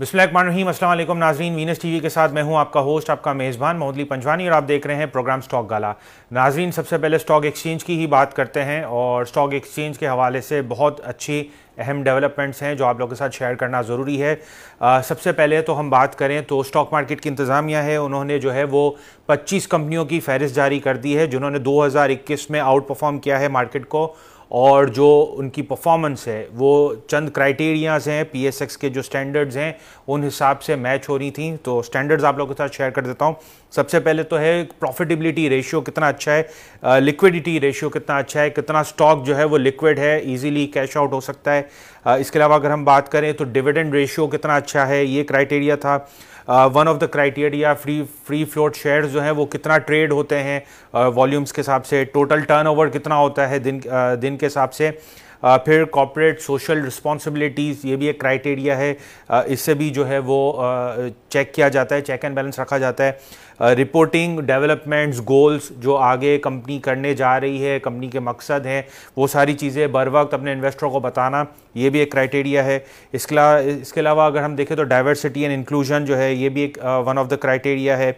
बिस्मिल्लाम असलम नाजरीन Venus TV के साथ मैं हूं आपका होस्ट आपका मेज़बान मोहदली पंजवानी और आप देख रहे हैं प्रोग्राम स्टॉक गाला नाजरीन सबसे पहले स्टॉक एक्सचेंज की ही बात करते हैं और स्टॉक एक्सचेंज के हवाले से बहुत अच्छी अहम डेवलपमेंट्स हैं जो आप लोगों के साथ शेयर करना ज़रूरी है आ, सबसे पहले तो हम बात करें तो स्टॉक मार्केट की इंतज़ामिया है उन्होंने जो है वो 25 कंपनियों की फहरिस्त जारी कर दी है जिन्होंने 2021 में आउट परफॉर्म किया है मार्केट को और जो उनकी परफॉर्मेंस है वो चंद क्राइटेरियाज़ हैं पी के जो स्टैंडर्ड्स हैं उन हिसाब से मैच हो रही थी तो स्टैंडर्ड्स आप लोगों के साथ शेयर कर देता हूँ सबसे पहले तो है प्रॉफिटेबिलिटी रेशियो कितना अच्छा है लिक्विडिटी रेशियो कितना अच्छा है कितना स्टॉक जो है वो लिक्विड है ईजिली कैश आउट हो सकता है इसके अलावा अगर हम बात करें तो डिविडेंड रेशियो कितना अच्छा है ये क्राइटेरिया था one of the criteria free free float shares जो हैं वो कितना ट्रेड होते हैं वॉल्यूम्स के हिसाब से टोटल टर्नओवर कितना होता है दिन दिन के हिसाब से फिर कॉपरेट सोशल रिस्पॉन्सिबिलिटीज़ ये भी एक क्राइटेरिया है इससे भी जो है वो चेक किया जाता है चेक एंड बैलेंस रखा जाता है रिपोर्टिंग डेवलपमेंट्स गोल्स जो आगे कंपनी करने जा रही है कंपनी के मकसद हैं वो सारी चीज़ें बर वक्त अपने इन्वेस्टरों को बताना ये भी एक क्राइटेरिया है इसके अलावा इसके अलावा अगर हम देखें तो डाइवर्सिटी एंड इंक्लूजन जो है ये भी एक वन ऑफ द क्राइटेरिया है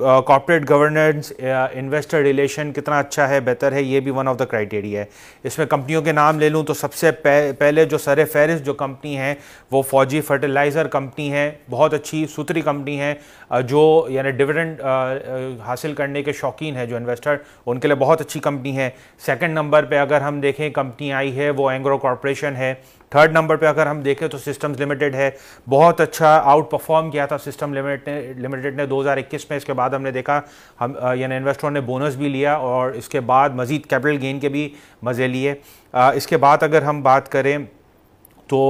कॉर्पोरेट गवर्नेंस इन्वेस्टर रिलेशन कितना अच्छा है बेहतर है ये भी वन ऑफ द क्राइटेरिया है इसमें कंपनियों के नाम ले लूँ तो सबसे पहले जो सर फहरिस्त जो कंपनी है वो फौजी फर्टिलाइज़र कंपनी है बहुत अच्छी सूत्री कंपनी है uh, जो यानी डिविडेंड uh, uh, हासिल करने के शौकीन है जो इन्वेस्टर उनके लिए बहुत अच्छी कंपनी है सेकेंड नंबर पर अगर हम देखें कंपनी आई है वो एंग्रो कॉरपोरेशन है थर्ड नंबर पे अगर हम देखें तो सिस्टम्स लिमिटेड है बहुत अच्छा आउट परफॉर्म किया था सिस्टम लिमिटेड ने लिमिटेड ने 2021 में इसके बाद हमने देखा हम यानी इन्वेस्टरों ने बोनस भी लिया और इसके बाद मजीद कैपिटल गेन के भी मज़े लिए इसके बाद अगर हम बात करें तो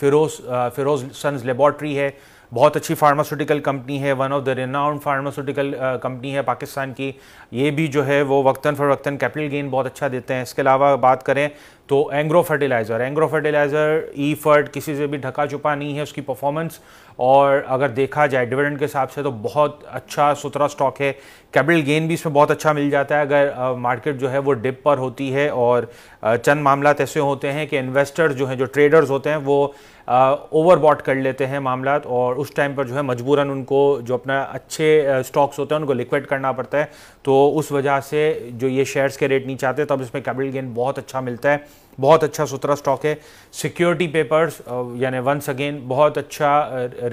फिरोज फिरोज सन्स लेबॉर्ट्री है बहुत अच्छी फार्मास्यूटिकल कंपनी है one of the renowned pharmaceutical company है पाकिस्तान की ये भी जो है वो वक्ता फ़र कैपिटल गेन बहुत अच्छा देते हैं इसके अलावा बात करें तो Engro fertilizer Engro fertilizer E fert किसी से भी ढका छुपा नहीं है उसकी परफॉर्मेंस और अगर देखा जाए डिविडेंड के हिसाब से तो बहुत अच्छा सुथरा स्टॉक है कैपिटल गेन भी इसमें बहुत अच्छा मिल जाता है अगर मार्केट uh, जो है वो डिप पर होती है और uh, चंद मामला ऐसे होते हैं कि इन्वेस्टर्स जो हैं जो ट्रेडर्स होते हैं वो ओवरबॉट कर लेते हैं मामला और उस टाइम पर जो है मजबूरन उनको जो अपना अच्छे स्टॉक्स होते हैं उनको लिक्विड करना पड़ता है तो उस वजह से जो ये शेयर्स के रेट नीचे आते तब इसमें कैपिटल गेन बहुत अच्छा मिलता है बहुत अच्छा सुथरा स्टॉक है सिक्योरिटी पेपर्स यानी वंस अगेन बहुत अच्छा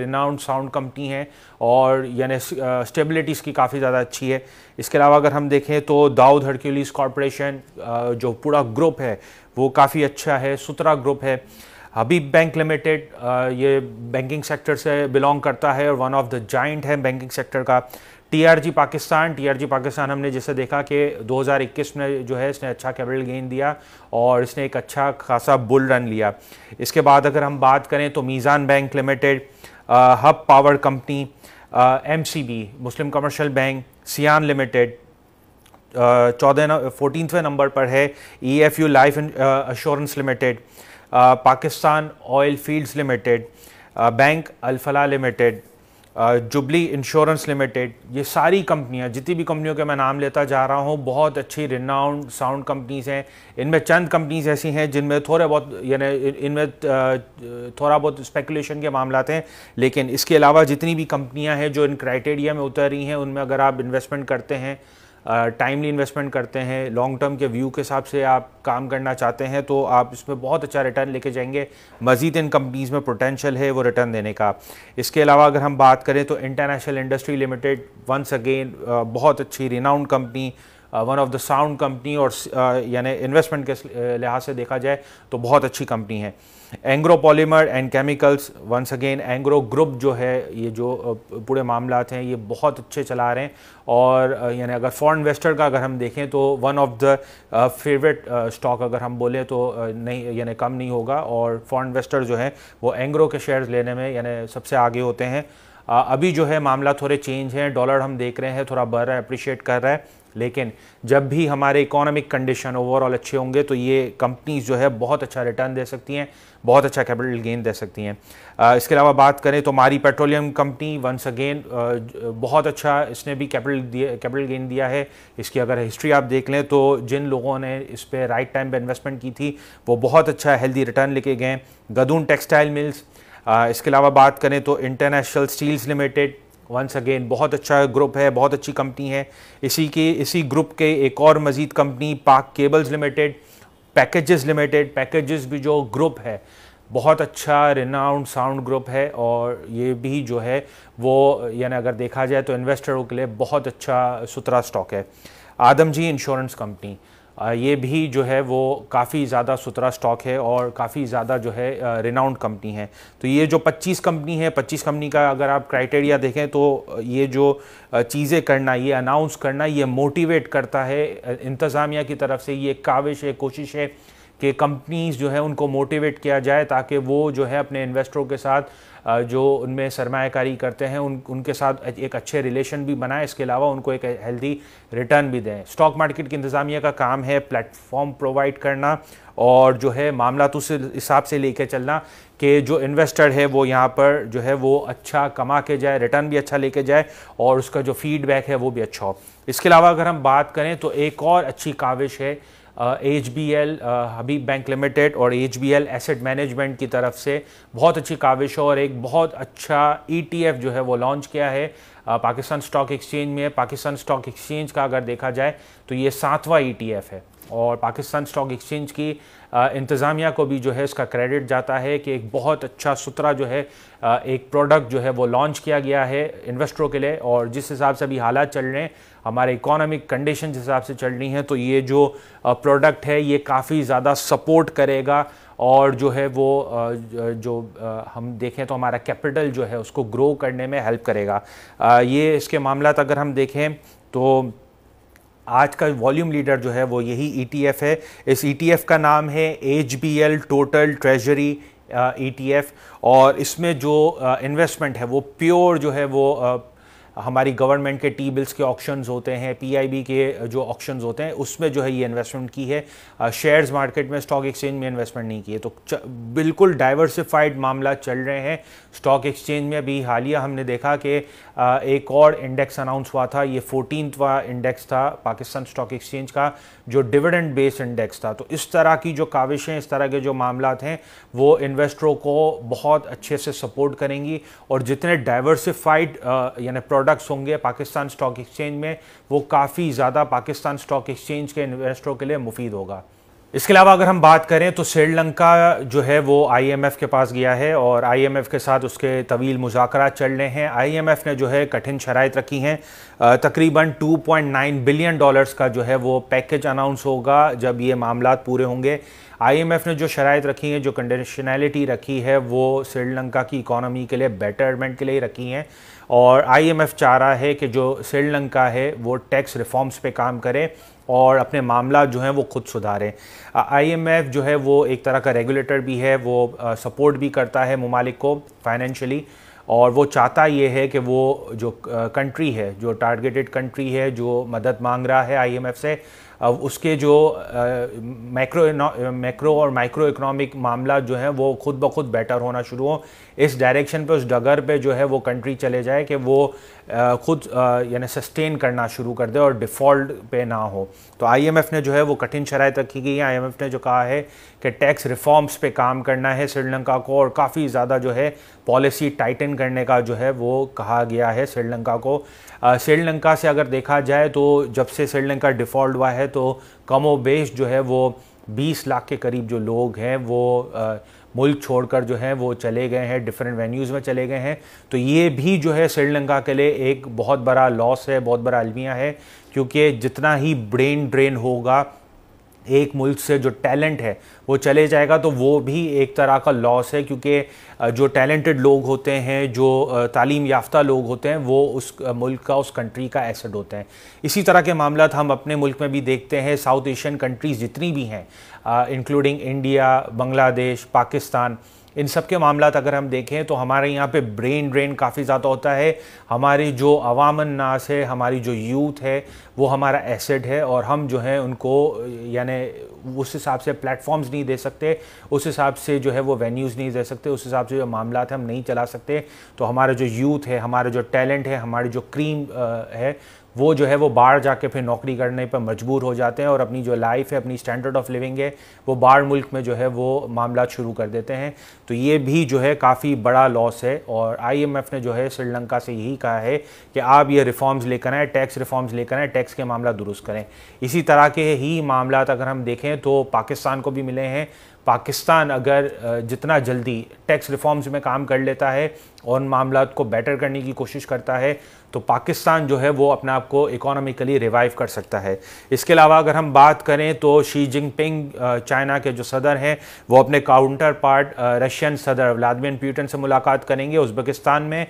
रिनाउंड साउंड कंपनी है और यानी स्टेबिलिटी इसकी काफ़ी ज़्यादा अच्छी है इसके अलावा अगर हम देखें तो दाऊद हरक्यूलिस कॉरपोरेशन जो पूरा ग्रुप है वो काफ़ी अच्छा है सुथरा ग्रुप है हबीब बैंक लिमिटेड ये बैंकिंग सेक्टर से बिलोंग करता है और वन ऑफ द जाइंट है बैंकिंग सेक्टर का टीआरजी पाकिस्तान टीआरजी पाकिस्तान हमने जैसे देखा कि 2021 में जो है इसने अच्छा कैपिटल गेन दिया और इसने एक अच्छा खासा बुल रन लिया इसके बाद अगर हम बात करें तो Meezan bank limited Hub power company M Muslim commercial bank Cyan limited चौदह फोर्टीनवें नंबर पर है E F U life assurance limited Pakistan oil fields limited bank Alfalah limited Jubilee insurance limited ये सारी कंपनियां जितनी भी कंपनियों के मैं नाम लेता जा रहा हूँ बहुत अच्छी रिनाउंड साउंड कंपनीज हैं इनमें चंद कंपनीज ऐसी हैं जिनमें थोड़े बहुत यानी इनमें uh, थोड़ा बहुत स्पेकुलेशन के मामला हैं लेकिन इसके अलावा जितनी भी कंपनियां हैं जो इन क्राइटेरिया में उतर रही हैं उनमें अगर आप इन्वेस्टमेंट करते हैं टाइमली इन्वेस्टमेंट करते हैं लॉन्ग टर्म के व्यू के हिसाब से आप काम करना चाहते हैं तो आप इसमें बहुत अच्छा रिटर्न लेके जाएंगे मज़ीद इन कंपनीज़ में पोटेंशियल है वो रिटर्न देने का इसके अलावा अगर हम बात करें तो international industry limited once again बहुत अच्छी renowned company one of the sound company और यानी इन्वेस्टमेंट के uh, लिहाज से देखा जाए तो बहुत अच्छी कंपनी है Engro polymer and chemicals once again Engro group जो है ये जो uh, पूरे मामला हैं ये बहुत अच्छे चला रहे हैं और uh, यानी अगर फॉरेन इन्वेस्टर का अगर हम देखें तो one of the favourite stock अगर हम बोलें तो नहीं यानी कम नहीं होगा और फॉरेन इन्वेस्टर जो हैं वो एंग्रो के शेयर्स लेने में यानी सबसे आगे होते हैं अभी जो है मामला थोड़े चेंज हैं डॉलर हम देख रहे हैं थोड़ा बढ़ रहा है अप्रिशिएट कर रहा है लेकिन जब भी हमारे इकोनॉमिक कंडीशन ओवरऑल अच्छे होंगे तो ये कंपनीज जो है बहुत अच्छा रिटर्न दे सकती हैं बहुत अच्छा कैपिटल गेन दे सकती हैं इसके अलावा बात करें तो मारी पेट्रोलियम कंपनी वंस अगेन बहुत अच्छा इसने भी कैपिटल कैपिटल गेन दिया है इसकी अगर हिस्ट्री आप देख लें तो जिन लोगों ने इस पर राइट टाइम पर इन्वेस्टमेंट की थी वो बहुत अच्छा हेल्दी रिटर्न लेके गए गदून टेक्सटाइल मिल्स इसके अलावा बात करें तो international steels limited once again बहुत अच्छा ग्रुप है बहुत अच्छी कंपनी है इसी के इसी ग्रुप के एक और मज़ीद company Pak cables limited packages limited packages भी जो ग्रुप है बहुत अच्छा रिनाउंड साउंड ग्रुप है और ये भी जो है वो यानी अगर देखा जाए तो इन्वेस्टरों के लिए बहुत अच्छा सुथरा स्टॉक है आदम जी इंश्योरेंस कंपनी ये भी जो है वो काफ़ी ज़्यादा सुथरा स्टॉक है और काफ़ी ज़्यादा जो है रिनाउंड कंपनी है तो ये जो 25 कंपनी है 25 कंपनी का अगर आप क्राइटेरिया देखें तो ये जो चीज़ें करना ये अनाउंस करना ये मोटिवेट करता है इंतज़ामिया की तरफ से ये काविश है कोशिश है कि कंपनीज़ जो है उनको मोटिवेट किया जाए ताकि वो जो है अपने इन्वेस्टरों के साथ जो उनमें सरमाकारी करते हैं उन उनके साथ एक अच्छे रिलेशन भी बनाएं इसके अलावा उनको एक हेल्दी रिटर्न भी दें स्टॉक मार्केट की इंतज़ामिया का काम है प्लेटफॉर्म प्रोवाइड करना और जो है मामला तो उस हिसाब से लेके चलना कि जो इन्वेस्टर है वो यहाँ पर जो है वो अच्छा कमा के जाए रिटर्न भी अच्छा लेके जाए और उसका जो फीडबैक है वो भी अच्छा हो इसके अलावा अगर हम बात करें तो एक और अच्छी काविश है H B L Habib bank limited और H B L asset management की तरफ से बहुत अच्छी काविश और एक बहुत अच्छा ई टी एफ जो है वो लॉन्च किया है पाकिस्तान स्टॉक एक्सचेंज में है पाकिस्तान स्टॉक एक्सचेंज का अगर देखा जाए तो ये सातवां ईटीएफ e है और पाकिस्तान स्टॉक एक्सचेंज की इंतज़ामिया को भी जो है इसका क्रेडिट जाता है कि एक बहुत अच्छा सुतरा जो है एक प्रोडक्ट जो है वो लॉन्च किया गया है इन्वेस्टरों के लिए और जिस हिसाब से अभी हालात चल रहे हैं हमारे इकोनॉमिक कंडीशन जिस हिसाब से चल रही हैं तो ये जो प्रोडक्ट है ये काफ़ी ज़्यादा सपोर्ट करेगा और जो है वो जो हम देखें तो हमारा कैपिटल जो है उसको ग्रो करने में हेल्प करेगा ये इसके मामला अगर हम देखें तो आज का वॉल्यूम लीडर जो है वो यही ईटीएफ e है इस ईटीएफ e का नाम है H B L total treasury ETF और इसमें जो इन्वेस्टमेंट है वो प्योर जो है वो हमारी गवर्नमेंट के टी बिल्स के ऑप्शंस होते हैं पीआईबी के जो ऑप्शंस होते हैं उसमें जो है ये इन्वेस्टमेंट की है शेयर्स मार्केट में स्टॉक एक्सचेंज में इन्वेस्टमेंट नहीं की है तो बिल्कुल डाइवर्सिफाइड मामला चल रहे हैं स्टॉक एक्सचेंज में अभी हालिया हमने देखा कि एक और इंडेक्स अनाउंस हुआ था ये फोर्टीनवा इंडेक्स था पाकिस्तान स्टॉक एक्सचेंज का जो डिविडेंड बेस्ड इंडेक्स था तो इस तरह की जो काविशें इस तरह के जो मामला हैं वो इन्वेस्टरों को बहुत अच्छे से सपोर्ट करेंगी और जितने डाइवर्सिफाइड यानी प्रोडक्ट्स होंगे पाकिस्तान स्टॉक एक्सचेंज में वो काफ़ी ज़्यादा पाकिस्तान स्टॉक एक्सचेंज के इन्वेस्टरों के लिए मुफीद होगा इसके अलावा अगर हम बात करें तो श्रीलंका जो है वो आईएमएफ के पास गया है और आईएमएफ के साथ उसके तवील मुजाकर चल रहे हैं आईएमएफ ने जो है कठिन शराइत रखी हैं तकरीबन 2.9 बिलियन डॉलर्स का जो है वो पैकेज अनाउंस होगा जब ये मामला पूरे होंगे आईएमएफ ने जो शरात रखी हैं जो कंडीशनैलिटी रखी है वो श्रीलंका की इकोनॉमी के लिए बेटरमेंट के लिए रखी हैं और आईएमएफ चाह रहा है कि जो श्रीलंका है वो टैक्स रिफॉर्म्स पे काम करें और अपने मामला जो हैं वो खुद सुधारें आईएमएफ जो है वो एक तरह का रेगुलेटर भी है वो सपोर्ट भी करता है ममालिक को फाइनेंशली और वो चाहता ये है कि वो जो कंट्री है जो टारगेटेड कंट्री है जो मदद मांग रहा है आईएमएफ से उसके जो मैक्रो मैक्रो और माइक्रो इकोनॉमिक मामला जो है वो खुद ब खुद बेटर होना शुरू हो इस डायरेक्शन पे उस डगर पे जो है वो कंट्री चले जाए कि वो खुद यानी सस्टेन करना शुरू कर दे और डिफ़ॉल्ट पे ना हो तो आईएमएफ ने जो है वो कठिन शराय रखी गई है आईएमएफ ने जो कहा है कि टैक्स रिफॉर्म्स पे काम करना है श्रीलंका को और काफ़ी ज़्यादा जो है पॉलिसी टाइटन करने का जो है वो कहा गया है श्रीलंका को श्रीलंका से अगर देखा जाए तो जब से श्रीलंका डिफ़ॉल्ट हुआ है तो कमो जो है वो 20 लाख के करीब जो लोग हैं वो मुल्क छोड़कर जो है वो चले गए हैं डिफरेंट वेन्यूज़ में चले गए हैं तो ये भी जो है श्रीलंका के लिए एक बहुत बड़ा लॉस है बहुत बड़ा अलमिया है क्योंकि जितना ही ब्रेन ड्रेन होगा एक मुल्क से जो टैलेंट है वो चले जाएगा तो वो भी एक तरह का लॉस है क्योंकि जो टैलेंटेड लोग होते हैं जो तालीम याफ्ता लोग होते हैं वो उस मुल्क का उस कंट्री का एसेट होते हैं इसी तरह के मामला हम अपने मुल्क में भी देखते हैं साउथ एशियन कंट्रीज़ जितनी भी हैं इंक्लूडिंग इंडिया बांग्लादेश पाकिस्तान इन सब के मामला अगर हम देखें तो हमारे यहाँ पे ब्रेन ड्रेन काफ़ी ज़्यादा होता है हमारी जो अवामन नास है हमारी जो यूथ है वो हमारा एसेड है और हम जो है उनको यानी उस हिसाब से प्लेटफॉर्म्स नहीं दे सकते उस हिसाब से जो है वो वेन्यूज़ नहीं दे सकते उस हिसाब से जो मामला हम नहीं चला सकते तो हमारा जो यूथ है हमारा जो टैलेंट है हमारी जो क्रीम है वो जो है वो बाहर जाके फिर नौकरी करने पर मजबूर हो जाते हैं और अपनी जो लाइफ है अपनी स्टैंडर्ड ऑफ लिविंग है वो बाहर मुल्क में जो है वो मामला शुरू कर देते हैं तो ये भी जो है काफ़ी बड़ा लॉस है और आईएमएफ ने जो है श्रीलंका से यही कहा है कि आप ये रिफॉर्म्स लेकर आएँ टैक्स रिफॉर्म्स लेकर आएँ टैक्स के मामला दुरुस्त करें इसी तरह के ही मामला अगर हम देखें तो पाकिस्तान को भी मिले हैं पाकिस्तान अगर जितना जल्दी टैक्स रिफॉर्म्स में काम कर लेता है और मामला को बेटर करने की कोशिश करता है तो पाकिस्तान जो है वो अपने आप को इकोनॉमिकली रिवाइव कर सकता है इसके अलावा अगर हम बात करें तो शी जिनपिंग चाइना के जो सदर हैं वो अपने काउंटर पार्ट रशियन सदर व्लादिमिर प्यूटन से मुलाकात करेंगे उज्बेकिस्तान में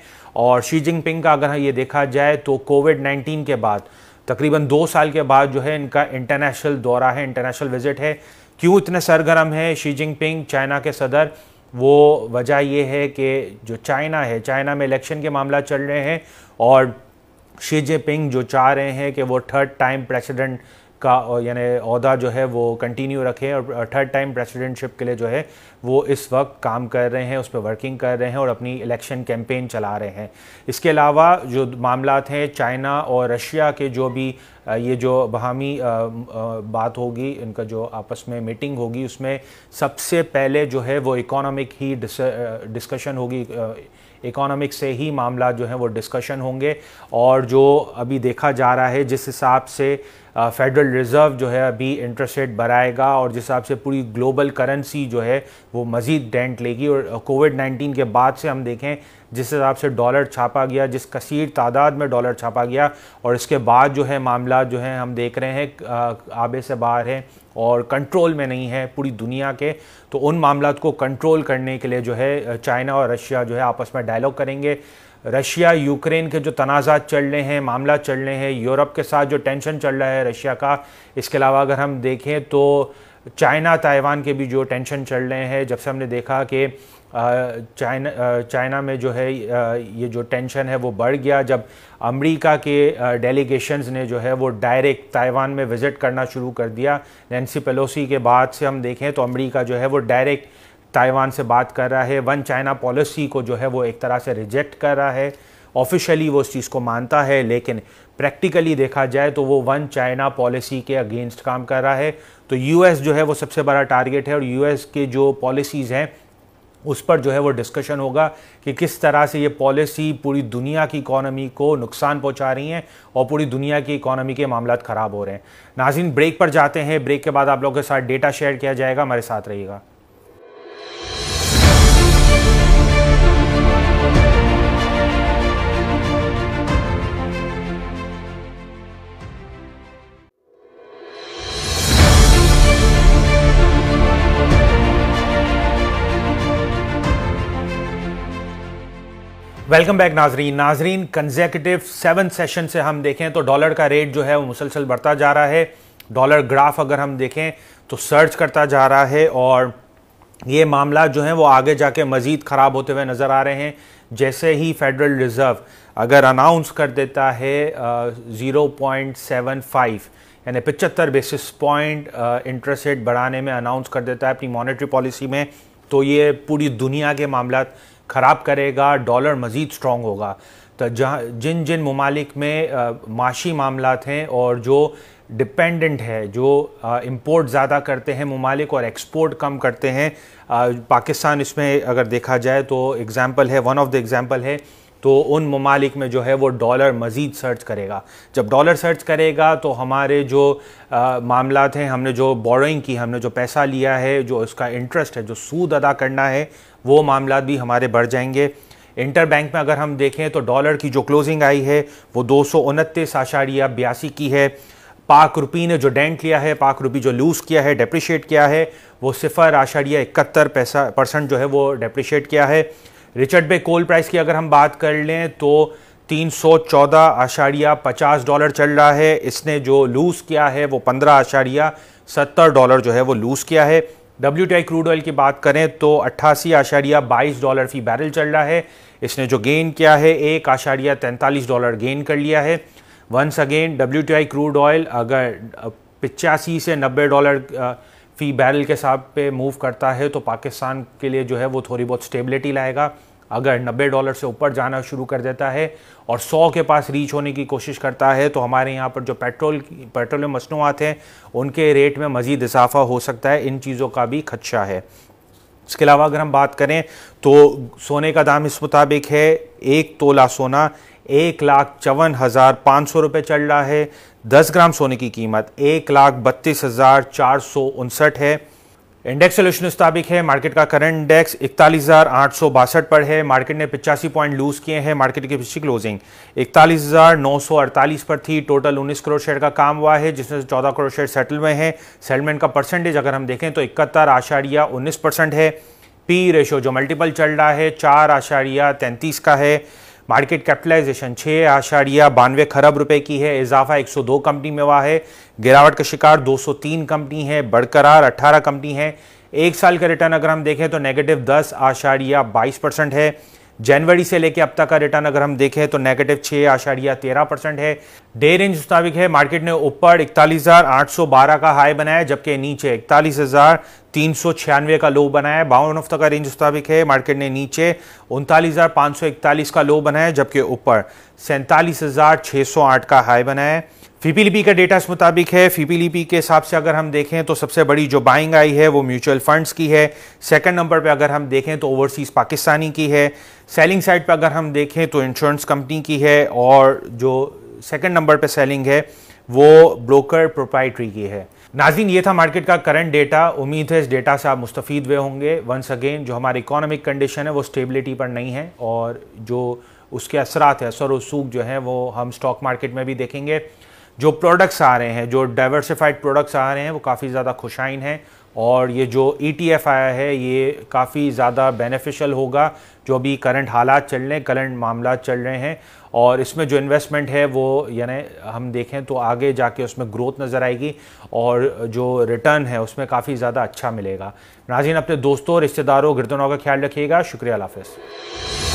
और शी जिनपिंग का अगर ये देखा जाए तो कोविड नाइन्टीन के बाद तकरीबन दो साल के बाद जो है इनका इंटरनेशनल दौरा है इंटरनेशनल विजिट है क्यों इतने सरगर्म है शी जिनपिंग चाइना के सदर वो वजह ये है कि जो चाइना है चाइना में इलेक्शन के मामला चल रहे हैं और शी जिनपिंग जो चाह रहे हैं कि वो थर्ड टाइम प्रेसिडेंट का यानी अहदा जो है वो कंटिन्यू रखें और थर्ड टाइम प्रेसिडेंटशिप के लिए जो है वो इस वक्त काम कर रहे हैं उस पर वर्किंग कर रहे हैं और अपनी इलेक्शन कैंपेन चला रहे हैं इसके अलावा जो मामला हैं चाइना और रशिया के जो भी ये जो बहामी बात होगी इनका जो आपस में मीटिंग होगी उसमें सबसे पहले जो है वो इकोनॉमिक ही डिस्कशन होगी इकोनॉमिक से ही मामला जो है वो डिस्कशन होंगे और जो अभी देखा जा रहा है जिस हिसाब से फेडरल रिज़र्व जो है अभी इंटरेस्ट रेट बढ़ाएगा और जिस हिसाब से पूरी ग्लोबल करेंसी जो है वो मज़ीद डेंट लेगी और कोविड 19 के बाद से हम देखें जिस हिसाब से डॉलर छापा गया जिस कसीर तादाद में डॉलर छापा गया और इसके बाद जो है मामला जो है हम देख रहे हैं आबे से बाहर हैं और कंट्रोल में नहीं है पूरी दुनिया के तो उन मामला को कंट्रोल करने के लिए जो है चाइना और रशिया जो है आपस में डायलॉग करेंगे रशिया यूक्रेन के जो तनाज़ा चल रहे हैं मामला चल रहे हैं यूरोप के साथ जो टेंशन चल रहा है रशिया का इसके अलावा अगर हम देखें तो चाइना ताइवान के भी जो टेंशन चल रहे हैं जब से हमने देखा कि चाइना चाइना में जो है ये जो टेंशन है वो बढ़ गया जब अमेरिका के डेलीगेशंस ने जो है वो डायरेक्ट ताइवान में विज़िट करना शुरू कर दिया नैन्सी पेलोसी के बाद से हम देखें तो अमेरिका जो है वो डायरेक्ट ताइवान से बात कर रहा है वन चाइना पॉलिसी को जो है वो एक तरह से रिजेक्ट कर रहा है ऑफिशियली वो उस चीज़ को मानता है लेकिन प्रैक्टिकली देखा जाए तो वो वन चाइना पॉलिसी के अगेंस्ट काम कर रहा है तो यूएस जो है वो सबसे बड़ा टारगेट है और यूएस के जो पॉलिसीज़ हैं उस पर जो है वो डिस्कशन होगा कि किस तरह से ये पॉलिसी पूरी दुनिया की इकोनॉमी को नुकसान पहुंचा रही हैं और पूरी दुनिया की इकोनॉमी के मामला ख़राब हो रहे हैं नाजिन ब्रेक पर जाते हैं ब्रेक के बाद आप लोगों के साथ डेटा शेयर किया जाएगा हमारे साथ रहिएगा वेलकम बैक नाजरीन नाजरीन कंजेकटिव सेवन सेशन से हम देखें तो डॉलर का रेट जो है वो मुसलसल बढ़ता जा रहा है डॉलर ग्राफ अगर हम देखें तो सर्च करता जा रहा है और ये मामला जो है वो आगे जाके मज़ीद ख़राब होते हुए नज़र आ रहे हैं जैसे ही फेडरल रिज़र्व अगर अनाउंस कर देता है ज़ीरो पॉइंट सेवन फाइव यानी पचहत्तर बेसिस पॉइंट इंटरेस्ट रेट बढ़ाने में अनाउंस कर देता है अपनी मॉनेटरी पॉलिसी में तो ये पूरी दुनिया के मामला ख़राब करेगा डॉलर मज़ीद स्ट्रॉन्ग होगा तो जहाँ जिन जिन ममालिक में माशी मामला हैं और जो डिपेंडेंट है जो इम्पोर्ट ज़्यादा करते हैं ममालिक और एक्सपोर्ट कम करते हैं पाकिस्तान इसमें अगर देखा जाए तो एग्ज़ाम्पल है वन ऑफ द एग्ज़ाम्पल है तो उन ममालिक में जो है वो डॉलर मज़ीद सर्च करेगा जब डॉलर सर्च करेगा तो हमारे जो मामला हैं हमने जो बोरोइंग की हमने जो पैसा लिया है जो उसका इंटरेस्ट है जो सूद अदा करना है वो मामला भी हमारे बढ़ जाएंगे इंटर बैंक में अगर हम देखें तो डॉलर की जो क्लोजिंग आई है वो दो सौ उनतीस आशारिया बयासी की है पाक रुपी ने जो डेंट लिया है पाक रुपी जो लूज़ किया है डेप्रिशिएट किया है वो सिफर आशारिया इकहत्तर पैसा परसेंट जो है वो डेप्रिशिएट किया है रिचर्ड बे कोल प्राइस की अगर हम बात कर लें तो तीन सौ चौदह आशारिया पचास डॉलर चल रहा है इसने जो लूज़ किया है वो पंद्रह आशारिया सत्तर डॉलर जो है वो लूज़ किया है W T I crude oil की बात करें तो अट्ठासी आशारिया बाईस डॉलर फी बैरल चल रहा है इसने जो गेन किया है एक आशारिया तैंतालीस डॉलर गेन कर लिया है once again W T I crude oil अगर पिचासी से नब्बे डॉलर फी बैरल के हिसाब पे मूव करता है तो पाकिस्तान के लिए जो है वो थोड़ी बहुत स्टेबिलिटी लाएगा अगर 90 डॉलर से ऊपर जाना शुरू कर देता है और 100 के पास रीच होने की कोशिश करता है तो हमारे यहाँ पर जो पेट्रोल पेट्रोलियम मसनूआत हैं उनके रेट में मज़ीद इजाफा हो सकता है इन चीज़ों का भी खदशा है इसके अलावा अगर हम बात करें तो सोने का दाम इस मुताबिक है एक तोला सोना एक लाख चौवन हज़ार पाँच सौ रुपये चल रहा है 10 ग्राम सोने की कीमत एक लाख बत्तीस हज़ार चार सौ उनसठ है इंडेक्स सोल्यूशन मुताबिक है मार्केट का करंट इंडेक्स इकतालीस हज़ार आठ सौ बासठ पर है मार्केट ने पिचासी पॉइंट लूज़ किए हैं मार्केट की पिछली क्लोजिंग इकतालीस हज़ार नौ सौ अड़तालीस पर थी टोटल उन्नीस करोड़ शेयर का काम हुआ है जिसमें से चौदह करोड़ शेयर सेटल हुए हैं सेटलमेंट का परसेंटेज अगर हम देखें तो इकहत्तर आशारिया उन्नीस परसेंट है पी रेशो जो मल्टीपल चल रहा है चार आशारिया तैंतीस का है मार्केट कैपिटलाइजेशन छः आशारिया बानवे खरब रुपए की है इजाफा 102 कंपनी में हुआ है गिरावट का शिकार 203 कंपनी है बरकरार 18 कंपनी है एक साल का रिटर्न अगर हम देखें तो नेगेटिव दस आशारिया बाईस परसेंट है जनवरी से लेकर अब तक का रिटर्न अगर हम देखें तो नेगेटिव छः आशारिया तेरह परसेंट है डे रेंज मुताबिक है मार्केट ने ऊपर इकतालीस हज़ार आठ सौ बारह का हाई बनाया जबकि नीचे इकतालीस हज़ार तीन का लो बनाया बावन हफ्तों का रेंज मुताबिक है मार्केट ने नीचे उनतालीस का लो बनाया जबकि ऊपर सैंतालीस का हाई बनाया फीपीलीपी का डेटा इस मुताबिक है फीपीलीपी के हिसाब से अगर हम देखें तो सबसे बड़ी जो बाइंग आई है वो म्यूचुअल फंड्स की है सेकंड नंबर पे अगर हम देखें तो ओवरसीज़ पाकिस्तानी की है सेलिंग साइड पे अगर हम देखें तो इंश्योरेंस कंपनी की है और जो सेकंड नंबर पे सेलिंग है वो ब्रोकर प्रोपाइटरी की है नाजिन ये था मार्केट का करंट डेटा उम्मीद है इस डेटा से आप मुस्तफ़ हुए होंगे वंस अगेन जो हमारी इकोनॉमिक कंडीशन है वो स्टेबिलिटी पर नहीं है और जो उसके असरात है असर वसूख जो है वो हम स्टॉक मार्केट में भी देखेंगे जो प्रोडक्ट्स आ रहे हैं जो डाइवर्सिफाइड प्रोडक्ट्स आ रहे हैं वो काफ़ी ज़्यादा खुशाइन हैं और ये जो ई e आया है ये काफ़ी ज़्यादा बेनिफिशियल होगा जो अभी करंट हालात चल रहे हैं करंट मामला चल रहे हैं और इसमें जो इन्वेस्टमेंट है वो यानी हम देखें तो आगे जाके उसमें ग्रोथ नज़र आएगी और जो रिटर्न है उसमें काफ़ी ज़्यादा अच्छा मिलेगा नाजीन अपने दोस्तों रिश्तेदारों गिरदनों का ख्याल रखिएगा शुक्रिया हाफ़